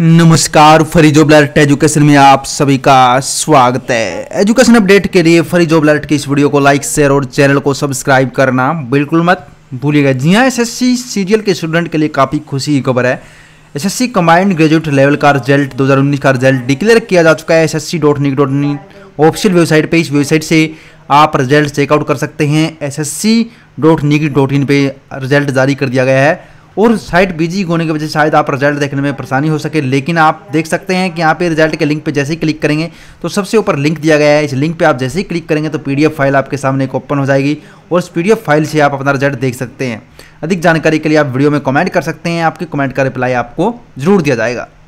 नमस्कार फरीज ओबलर्ट एजुकेशन में आप सभी का स्वागत है एजुकेशन अपडेट के लिए फरीज ओबलर्ट की इस वीडियो को लाइक शेयर और चैनल को सब्सक्राइब करना बिल्कुल मत भूलिएगा जी हाँ एसएससी सीरियल के स्टूडेंट के लिए काफ़ी खुशी की खबर है एसएससी कंबाइंड ग्रेजुएट लेवल का रिजल्ट 2019 का रिजल्ट डिक्लेयर किया जा चुका है एस एस ऑफिशियल वेबसाइट पर इस वेबसाइट से आप रिजल्ट चेकआउट कर सकते हैं एस एस पे रिजल्ट जारी कर दिया गया है और साइट बिजी होने की वजह से शायद आप रिजल्ट देखने में परेशानी हो सके लेकिन आप देख सकते हैं कि यहाँ पे रिजल्ट के लिंक पे जैसे ही क्लिक करेंगे तो सबसे ऊपर लिंक दिया गया है इस लिंक पे आप जैसे ही क्लिक करेंगे तो पीडीएफ फाइल आपके सामने एक ओपन हो जाएगी और इस पी फाइल से आप अपना रिजल्ट देख सकते हैं अधिक जानकारी के लिए आप वीडियो में कॉमेंट कर सकते हैं आपके कॉमेंट का रिप्लाई आपको जरूर दिया जाएगा